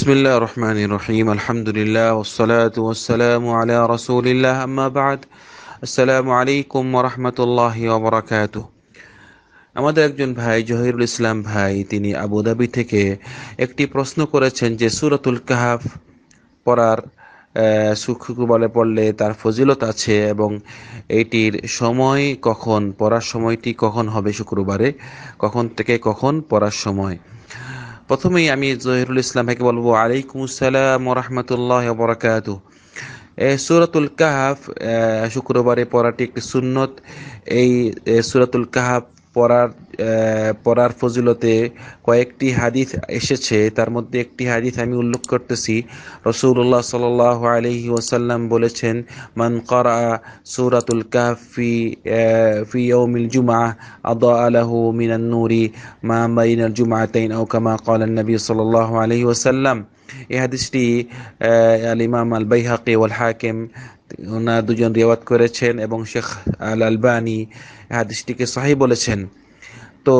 لله والصلاة والسلام على رسول الله আলা بعد السلام عليكم ورحمة الله وبركاته আমাদের একজন ভাই জহিরুল ইসলাম ভাই তিনি আবুধাবি থেকে একটি প্রশ্ন করেছেন যে সুরাতুল কাহাফ পড়ার বলে পড়লে তার ফজিলত আছে এবং এটির সময় কখন পড়ার সময়টি কখন হবে শুক্রবারে কখন থেকে কখন পড়ার সময় প্রথমেই আমি জহিরুল ইসলাম ভাইকে বলবো আলাইকুম আসসালাম রহমতুল্লাহ বরাকাত সুরাতুল কাহাফ শুক্রবারে পড়াটি একটি সুন্নত এই সুরাতুল কাহাফ পড়ার পড়ার ফজিলতে কয়েকটি হাদিস এসেছে তার মধ্যে একটি হাদিস আমি উল্লেখ করতেছি রসুল্লাহ সাল আলহি ওসাল্লাম বলেছেন মান করা সুরাতুল কাহফি ফি ওমিল জুমা আদ আলাহু মিনান নুরি মা বাইনাল জুমা তাইন ও কামা কলান নবী সাল আলাইহি ওসাল্লাম এই হাদিসটি আল ইমাম আল বৈহাকি ওয়াল হাকিম ওনা দুজন রেওয়াত করেছেন এবং শেখ আল আলবানি হাদিসটিকে সাহি বলেছেন তো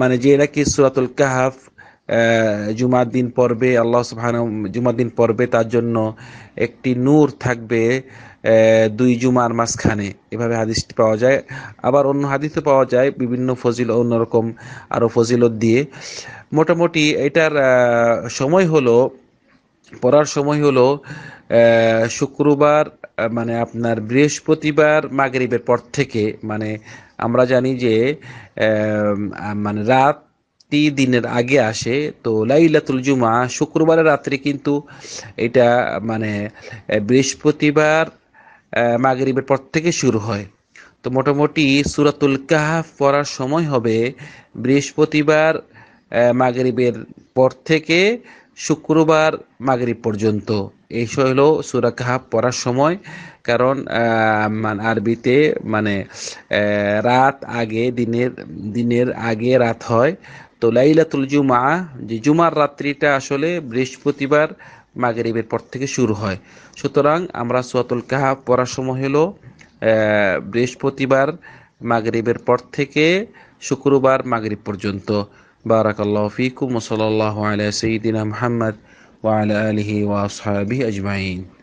মানে যে নাকি সুরাতুল কাহাফ জুমার দিন পর্বে আল্লাহ সুবহান জুমার দিন পর্বে তার জন্য একটি নূর থাকবে দুই জুমার মাঝখানে এভাবে হাদিসটি পাওয়া যায় আবার অন্য হাদিসও পাওয়া যায় বিভিন্ন ফজিল অন্যরকম আরও ফজিলত দিয়ে মোটামুটি এটার সময় হলো পড়ার সময় হলো শুক্রবার মানে আপনার বৃহস্পতিবার মাগরিবের পর থেকে মানে আমরা জানি যে মানে রাত একটি দিনের আগে আসে তো লাইলাতুল জুমা শুক্রবারের রাত্রে কিন্তু এটা মানে বৃহস্পতিবার মাগরীবের পর থেকে শুরু হয় তো মোটামুটি সুরাতুল কাহাফ পড়ার সময় হবে বৃহস্পতিবার মাগরীবের পর থেকে শুক্রবার মাগরীব পর্যন্ত এই হলো সুরা কাহাফ পড়ার সময় কারণ মানে আরবিতে মানে রাত আগে দিনের দিনের আগে রাত হয় তো লাইলাতুল জুমা যে জুমার রাত্রিটা আসলে বৃহস্পতিবার মাগরীবের পর থেকে শুরু হয় সুতরাং আমরা সোয়াতুল কাহা পড়ার সময় হলো বৃহস্পতিবার মাগরিবের পর থেকে শুক্রবার মাগরিব পর্যন্ত বারাকাল্লাহ ফিকুম সাল আলাই সঈদিনা মোহাম্মদ ওয়া আলা আলহি ওয়া আসহাবিহি আজমাইন